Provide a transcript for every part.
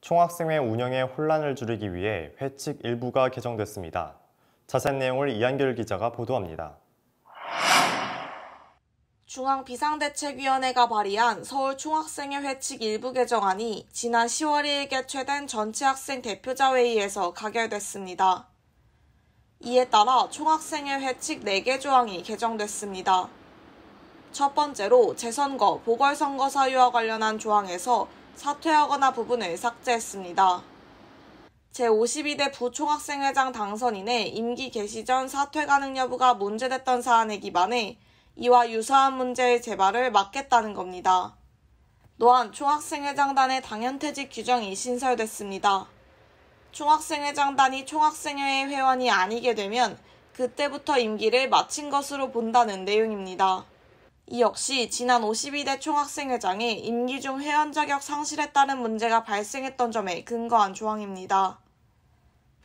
총학생회 운영에 혼란을 줄이기 위해 회칙 일부가 개정됐습니다. 자세한 내용을 이한결 기자가 보도합니다. 중앙비상대책위원회가 발의한 서울 총학생회 회칙 일부 개정안이 지난 10월 2일 개최된 전체 학생 대표자 회의에서 가결됐습니다. 이에 따라 총학생회 회칙 4개 조항이 개정됐습니다. 첫 번째로 재선거, 보궐선거 사유와 관련한 조항에서 사퇴하거나 부분을 삭제했습니다. 제52대 부총학생회장 당선인의 임기 개시 전 사퇴 가능 여부가 문제됐던 사안에 기반해 이와 유사한 문제의 재발을 막겠다는 겁니다. 또한 총학생회장단의 당연퇴직 규정이 신설됐습니다. 총학생회장단이 총학생회의 회원이 아니게 되면 그때부터 임기를 마친 것으로 본다는 내용입니다. 이 역시 지난 52대 총학생회장이 임기 중 회원 자격 상실에 따른 문제가 발생했던 점에 근거한 조항입니다.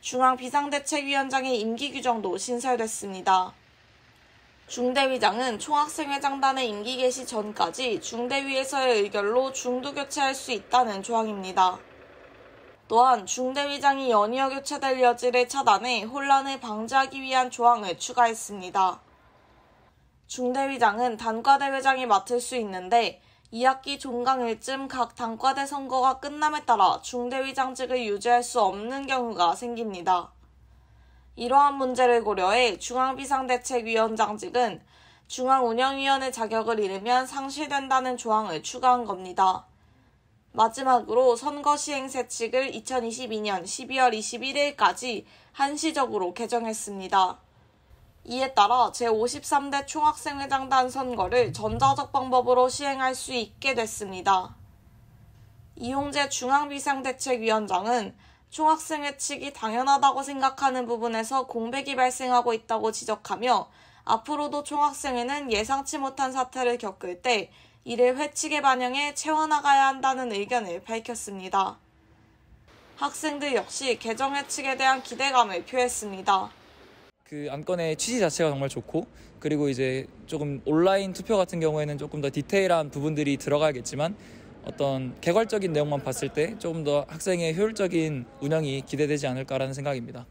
중앙 비상대책위원장의 임기 규정도 신설됐습니다. 중대위장은 총학생회장단의 임기 개시 전까지 중대위에서의 의결로 중도 교체할 수 있다는 조항입니다. 또한 중대위장이 연이어 교체될 여지를 차단해 혼란을 방지하기 위한 조항을 추가했습니다. 중대위장은 단과대 회장이 맡을 수 있는데 2학기 종강일쯤 각 단과대 선거가 끝남에 따라 중대위장직을 유지할 수 없는 경우가 생깁니다. 이러한 문제를 고려해 중앙비상대책위원장직은 중앙운영위원회 자격을 잃으면 상실된다는 조항을 추가한 겁니다. 마지막으로 선거 시행 세칙을 2022년 12월 21일까지 한시적으로 개정했습니다. 이에 따라 제53대 총학생회장단 선거를 전자적 방법으로 시행할 수 있게 됐습니다. 이용재 중앙비상대책위원장은 총학생회 측이 당연하다고 생각하는 부분에서 공백이 발생하고 있다고 지적하며 앞으로도 총학생회는 예상치 못한 사태를 겪을 때 이를 회칙에 반영해 채워나가야 한다는 의견을 밝혔습니다. 학생들 역시 개정 회칙에 대한 기대감을 표했습니다. 그 안건의 취지 자체가 정말 좋고 그리고 이제 조금 온라인 투표 같은 경우에는 조금 더 디테일한 부분들이 들어가겠지만 어떤 개괄적인 내용만 봤을 때 조금 더 학생의 효율적인 운영이 기대되지 않을까라는 생각입니다.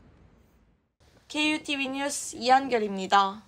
KUTV 뉴스 이한결입니다.